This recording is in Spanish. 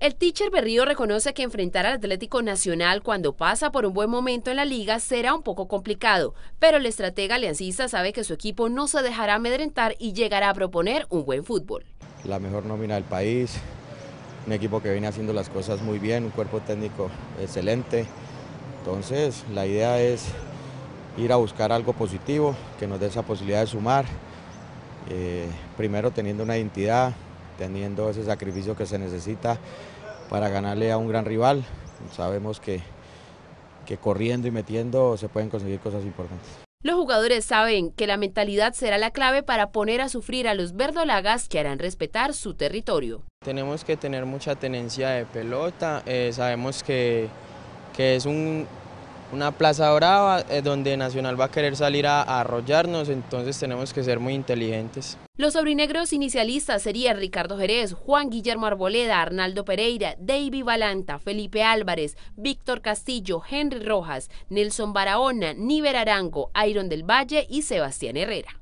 El teacher Berrío reconoce que enfrentar al Atlético Nacional cuando pasa por un buen momento en la liga será un poco complicado, pero el estratega aliancista sabe que su equipo no se dejará amedrentar y llegará a proponer un buen fútbol. La mejor nómina del país, un equipo que viene haciendo las cosas muy bien, un cuerpo técnico excelente. Entonces, la idea es ir a buscar algo positivo que nos dé esa posibilidad de sumar, eh, primero teniendo una identidad teniendo ese sacrificio que se necesita para ganarle a un gran rival. Sabemos que, corriendo y metiendo se pueden conseguir cosas importantes. Los jugadores saben que la mentalidad será la clave para poner a sufrir a los verdolagas que harán respetar su territorio. Tenemos que tener mucha tenencia de pelota, eh, sabemos que es un, una plaza brava eh, donde Nacional va a querer salir a, arrollarnos, entonces tenemos que ser muy inteligentes. Los sobrinegros inicialistas serían Ricardo Jerez, Juan Guillermo Arboleda, Arnaldo Pereira, David Balanta, Felipe Álvarez, Víctor Castillo, Henry Rojas, Nelson Barahona, Niver Arango, Iron del Valle y Sebastián Herrera.